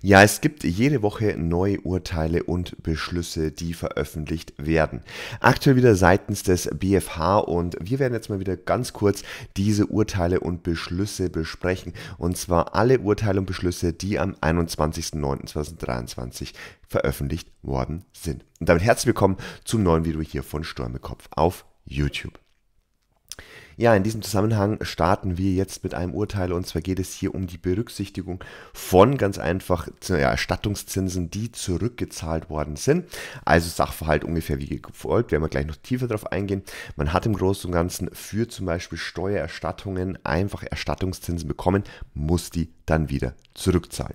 Ja, es gibt jede Woche neue Urteile und Beschlüsse, die veröffentlicht werden. Aktuell wieder seitens des BFH und wir werden jetzt mal wieder ganz kurz diese Urteile und Beschlüsse besprechen. Und zwar alle Urteile und Beschlüsse, die am 21.09.2023 veröffentlicht worden sind. Und damit herzlich willkommen zum neuen Video hier von Stürmekopf auf YouTube. Ja, in diesem Zusammenhang starten wir jetzt mit einem Urteil und zwar geht es hier um die Berücksichtigung von ganz einfach ja, Erstattungszinsen, die zurückgezahlt worden sind. Also Sachverhalt ungefähr wie gefolgt, werden wir gleich noch tiefer darauf eingehen. Man hat im Großen und Ganzen für zum Beispiel Steuererstattungen einfach Erstattungszinsen bekommen, muss die dann wieder zurückzahlen.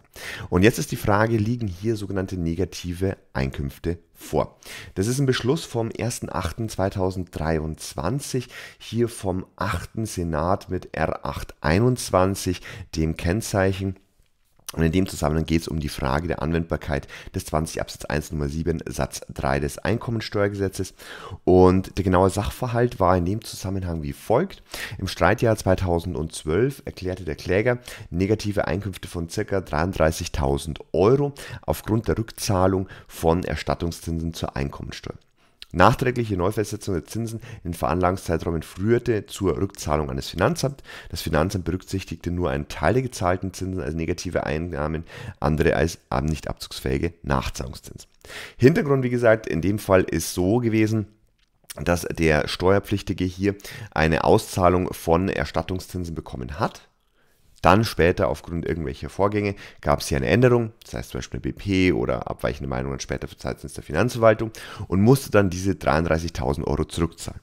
Und jetzt ist die Frage, liegen hier sogenannte negative Einkünfte vor? Das ist ein Beschluss vom 1.8.2023, hier vom 8. Senat mit R821, dem Kennzeichen und in dem Zusammenhang geht es um die Frage der Anwendbarkeit des 20 Absatz 1 Nummer 7 Satz 3 des Einkommensteuergesetzes. Und der genaue Sachverhalt war in dem Zusammenhang wie folgt. Im Streitjahr 2012 erklärte der Kläger negative Einkünfte von ca. 33.000 Euro aufgrund der Rückzahlung von Erstattungszinsen zur Einkommensteuer. Nachträgliche Neufestsetzung der Zinsen in Veranlagungszeiträumen führte zur Rückzahlung an das Finanzamt. Das Finanzamt berücksichtigte nur einen Teil der gezahlten Zinsen als negative Einnahmen, andere als nicht abzugsfähige Nachzahlungszinsen. Hintergrund, wie gesagt, in dem Fall ist so gewesen, dass der Steuerpflichtige hier eine Auszahlung von Erstattungszinsen bekommen hat dann später, aufgrund irgendwelcher Vorgänge, gab es hier eine Änderung, das heißt zum Beispiel BP oder abweichende Meinungen später seitens der Finanzverwaltung und musste dann diese 33.000 Euro zurückzahlen.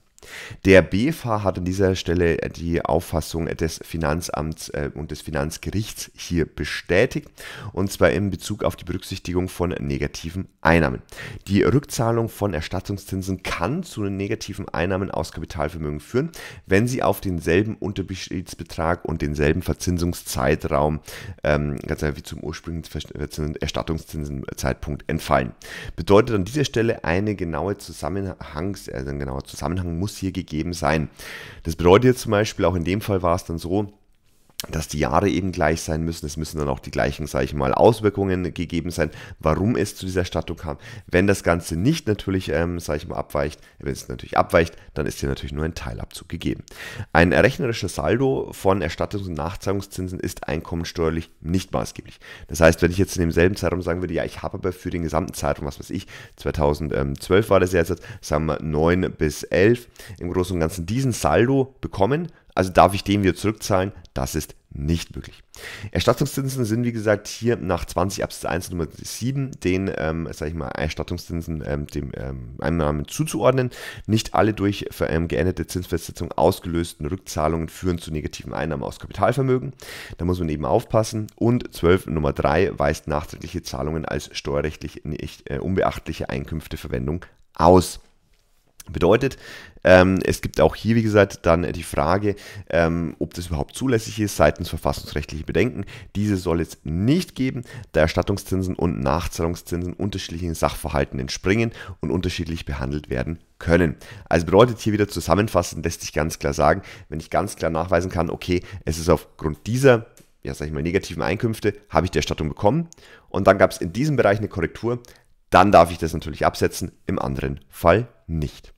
Der BFH hat an dieser Stelle die Auffassung des Finanzamts äh, und des Finanzgerichts hier bestätigt, und zwar in Bezug auf die Berücksichtigung von negativen Einnahmen. Die Rückzahlung von Erstattungszinsen kann zu negativen Einnahmen aus Kapitalvermögen führen, wenn sie auf denselben Unterbeschiedsbetrag und denselben Verzinsungszeitraum ähm, ganz einfach wie zum ursprünglichen Erstattungszinsenzeitpunkt entfallen. Bedeutet an dieser Stelle eine genaue Zusammenhangs, also ein genauer Zusammenhang muss muss hier gegeben sein. Das bedeutet jetzt zum Beispiel, auch in dem Fall war es dann so, dass die Jahre eben gleich sein müssen. Es müssen dann auch die gleichen, sage ich mal, Auswirkungen gegeben sein, warum es zu dieser Erstattung kam. Wenn das Ganze nicht natürlich, ähm, sage ich mal, abweicht, wenn es natürlich abweicht, dann ist hier natürlich nur ein Teilabzug gegeben. Ein rechnerischer Saldo von Erstattungs- und Nachzahlungszinsen ist einkommensteuerlich nicht maßgeblich. Das heißt, wenn ich jetzt in demselben Zeitraum sagen würde, ja, ich habe aber für den gesamten Zeitraum, was weiß ich, 2012 war das jetzt, sagen wir 9 bis 11, im Großen und Ganzen diesen Saldo bekommen, also darf ich den wieder zurückzahlen. Das ist nicht möglich. Erstattungszinsen sind, wie gesagt, hier nach 20 Absatz 1 Nummer 7 den, ähm, sag ich mal, Erstattungszinsen ähm, dem ähm, Einnahmen zuzuordnen. Nicht alle durch ähm, geänderte Zinsfestsetzung ausgelösten Rückzahlungen führen zu negativen Einnahmen aus Kapitalvermögen. Da muss man eben aufpassen. Und 12 Nummer 3 weist nachträgliche Zahlungen als steuerrechtlich nicht, äh, unbeachtliche Einkünfteverwendung aus. Bedeutet, ähm, es gibt auch hier, wie gesagt, dann die Frage, ähm, ob das überhaupt zulässig ist seitens verfassungsrechtlicher Bedenken. Diese soll es nicht geben, da Erstattungszinsen und Nachzahlungszinsen unterschiedlichen Sachverhalten entspringen und unterschiedlich behandelt werden können. Also bedeutet hier wieder zusammenfassend, lässt sich ganz klar sagen, wenn ich ganz klar nachweisen kann, okay, es ist aufgrund dieser ja, sag ich mal, negativen Einkünfte, habe ich die Erstattung bekommen und dann gab es in diesem Bereich eine Korrektur, dann darf ich das natürlich absetzen, im anderen Fall nicht.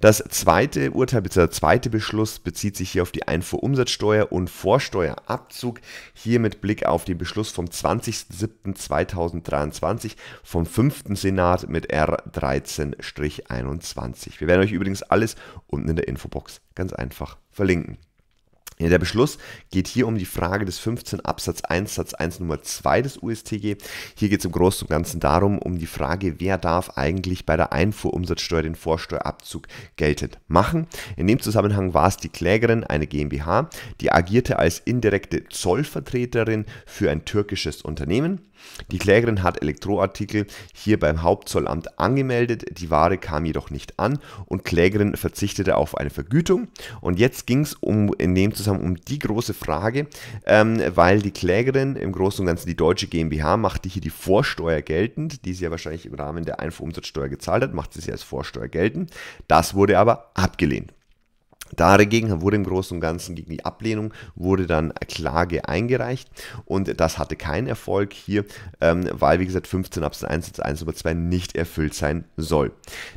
Das zweite Urteil bzw. der zweite Beschluss bezieht sich hier auf die Einfuhrumsatzsteuer und Vorsteuerabzug. Hier mit Blick auf den Beschluss vom 20.07.2023 vom 5. Senat mit R13-21. Wir werden euch übrigens alles unten in der Infobox ganz einfach verlinken. Ja, der Beschluss geht hier um die Frage des 15 Absatz 1 Satz 1 Nummer 2 des USTG. Hier geht es im Großen und Ganzen darum, um die Frage, wer darf eigentlich bei der Einfuhrumsatzsteuer den Vorsteuerabzug geltend machen. In dem Zusammenhang war es die Klägerin, eine GmbH, die agierte als indirekte Zollvertreterin für ein türkisches Unternehmen. Die Klägerin hat Elektroartikel hier beim Hauptzollamt angemeldet, die Ware kam jedoch nicht an und Klägerin verzichtete auf eine Vergütung. Und jetzt ging es um in dem Zusammenhang zusammen um die große Frage, ähm, weil die Klägerin im Großen und Ganzen die deutsche GmbH machte hier die Vorsteuer geltend, die sie ja wahrscheinlich im Rahmen der Einfuhrumsatzsteuer gezahlt hat, macht sie sie als Vorsteuer geltend. Das wurde aber abgelehnt. Dagegen wurde im Großen und Ganzen gegen die Ablehnung wurde dann Klage eingereicht und das hatte keinen Erfolg hier, ähm, weil wie gesagt 15 Absatz 1 Absatz 1 Nummer 2 nicht erfüllt sein soll.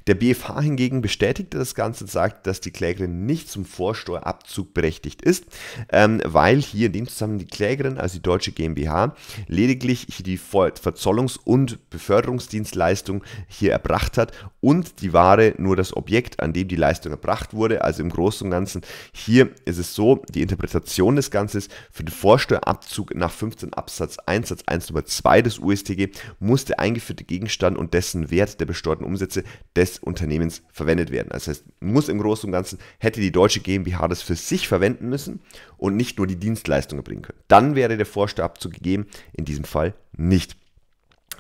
Der BFH hingegen bestätigte das Ganze und sagt, dass die Klägerin nicht zum Vorsteuerabzug berechtigt ist, ähm, weil hier in dem Zusammenhang die Klägerin, also die deutsche GmbH, lediglich die Verzollungs- und Beförderungsdienstleistung hier erbracht hat und die Ware nur das Objekt, an dem die Leistung erbracht wurde, also im Großen Großen und Ganzen. Hier ist es so, die Interpretation des Ganzen für den Vorsteuerabzug nach 15 Absatz 1 Satz 1 Nummer 2 des USTG muss der eingeführte Gegenstand und dessen Wert der besteuerten Umsätze des Unternehmens verwendet werden. Das heißt, muss im Großen und Ganzen, hätte die deutsche GmbH das für sich verwenden müssen und nicht nur die Dienstleistung erbringen können. Dann wäre der Vorsteuerabzug gegeben, in diesem Fall nicht.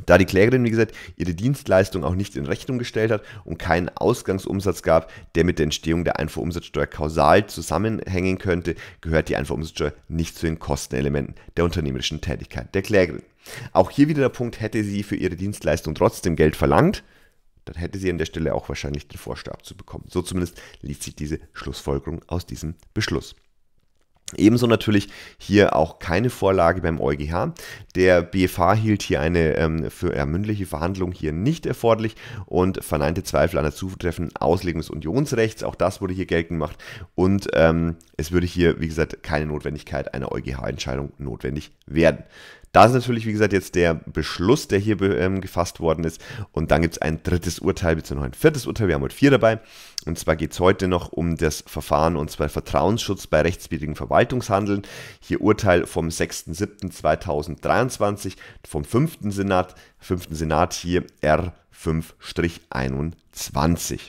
Da die Klägerin, wie gesagt, ihre Dienstleistung auch nicht in Rechnung gestellt hat und keinen Ausgangsumsatz gab, der mit der Entstehung der Einfuhrumsatzsteuer kausal zusammenhängen könnte, gehört die Einfuhrumsatzsteuer nicht zu den Kostenelementen der unternehmerischen Tätigkeit der Klägerin. Auch hier wieder der Punkt, hätte sie für ihre Dienstleistung trotzdem Geld verlangt, dann hätte sie an der Stelle auch wahrscheinlich den Vorstab zu bekommen. So zumindest liest sich diese Schlussfolgerung aus diesem Beschluss. Ebenso natürlich hier auch keine Vorlage beim EuGH. Der BFH hielt hier eine ähm, für ermündliche äh, Verhandlung hier nicht erforderlich und verneinte Zweifel an der Zutreffen Auslegung des Unionsrechts. Auch das wurde hier geltend gemacht und ähm, es würde hier, wie gesagt, keine Notwendigkeit einer EuGH-Entscheidung notwendig werden. Das ist natürlich, wie gesagt, jetzt der Beschluss, der hier ähm, gefasst worden ist. Und dann gibt es ein drittes Urteil, beziehungsweise ein viertes Urteil. Wir haben heute vier dabei. Und zwar geht es heute noch um das Verfahren und zwar Vertrauensschutz bei rechtswidrigen Verwaltungen. Verwaltungshandeln. Hier Urteil vom 6.7.2023 vom 5. Senat, 5. Senat hier R5-21.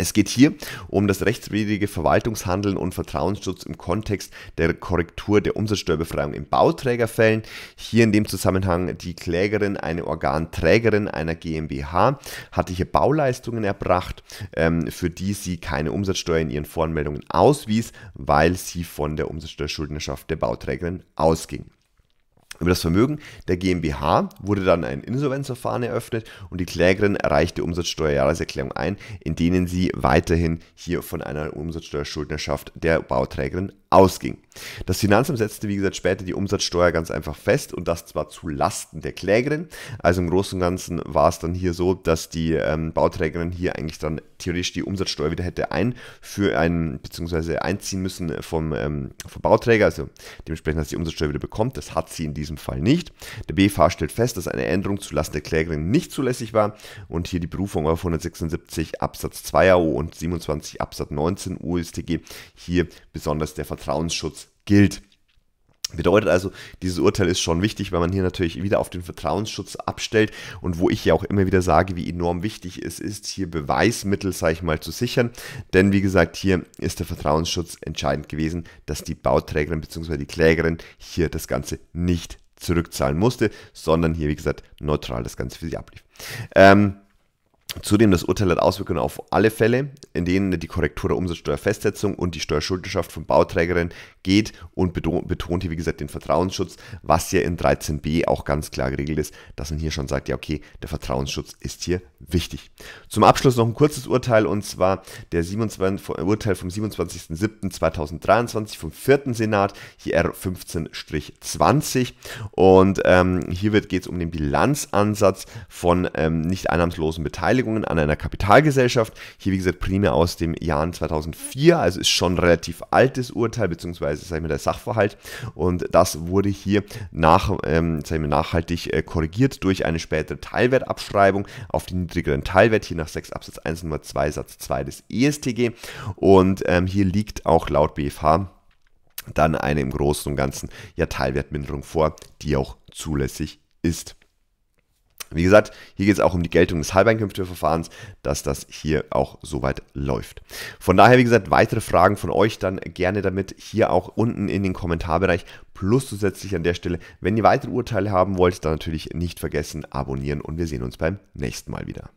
Es geht hier um das rechtswidrige Verwaltungshandeln und Vertrauensschutz im Kontext der Korrektur der Umsatzsteuerbefreiung in Bauträgerfällen. Hier in dem Zusammenhang die Klägerin, eine Organträgerin einer GmbH, hatte hier Bauleistungen erbracht, ähm, für die sie keine Umsatzsteuer in ihren Voranmeldungen auswies, weil sie von der Umsatzsteuerschuldnerschaft der Bauträgerin ausging. Über das Vermögen der GmbH wurde dann ein Insolvenzverfahren eröffnet und die Klägerin erreichte Umsatzsteuerjahreserklärung ein, in denen sie weiterhin hier von einer Umsatzsteuerschuldnerschaft der Bauträgerin ausging. Das Finanzamt setzte, wie gesagt, später die Umsatzsteuer ganz einfach fest und das zwar zu Lasten der Klägerin. Also im Großen und Ganzen war es dann hier so, dass die ähm, Bauträgerin hier eigentlich dann theoretisch die Umsatzsteuer wieder hätte ein für einen bzw. einziehen müssen vom, ähm, vom Bauträger. Also dementsprechend, dass sie die Umsatzsteuer wieder bekommt. Das hat sie in diesem Fall nicht. Der BFH stellt fest, dass eine Änderung zulasten der Klägerin nicht zulässig war und hier die Berufung auf 176 Absatz 2 AO und 27 Absatz 19 USTG hier besonders der Vertrauensschutz gilt. Bedeutet also, dieses Urteil ist schon wichtig, weil man hier natürlich wieder auf den Vertrauensschutz abstellt und wo ich ja auch immer wieder sage, wie enorm wichtig es ist, hier Beweismittel, sage ich mal, zu sichern. Denn wie gesagt, hier ist der Vertrauensschutz entscheidend gewesen, dass die Bauträgerin bzw. die Klägerin hier das Ganze nicht zurückzahlen musste, sondern hier, wie gesagt, neutral das Ganze für sie ablief. Ähm, Zudem das Urteil hat Auswirkungen auf alle Fälle, in denen die Korrektur der Umsatzsteuerfestsetzung und die Steuerschuldenschaft von Bauträgerinnen geht und betont hier, wie gesagt, den Vertrauensschutz, was ja in 13b auch ganz klar geregelt ist, dass man hier schon sagt, ja okay, der Vertrauensschutz ist hier wichtig. Zum Abschluss noch ein kurzes Urteil und zwar der 27, Urteil vom 27.07.2023 vom 4. Senat, hier R15-20 und ähm, hier geht es um den Bilanzansatz von ähm, nicht einnahmslosen Beteiligten Beteiligungen an einer Kapitalgesellschaft. Hier, wie gesagt, primär aus dem Jahr 2004, also ist schon ein relativ altes Urteil, beziehungsweise, sag ich mal, der Sachverhalt. Und das wurde hier nach, ähm, sag ich mal, nachhaltig äh, korrigiert durch eine spätere Teilwertabschreibung auf den niedrigeren Teilwert, hier nach 6 Absatz 1 Nummer 2 Satz 2 des ESTG. Und ähm, hier liegt auch laut BFH dann eine im Großen und Ganzen ja Teilwertminderung vor, die auch zulässig ist. Wie gesagt, hier geht es auch um die Geltung des Halbeinkünfteverfahrens, dass das hier auch soweit läuft. Von daher, wie gesagt, weitere Fragen von euch dann gerne damit hier auch unten in den Kommentarbereich. Plus zusätzlich an der Stelle, wenn ihr weitere Urteile haben wollt, dann natürlich nicht vergessen, abonnieren und wir sehen uns beim nächsten Mal wieder.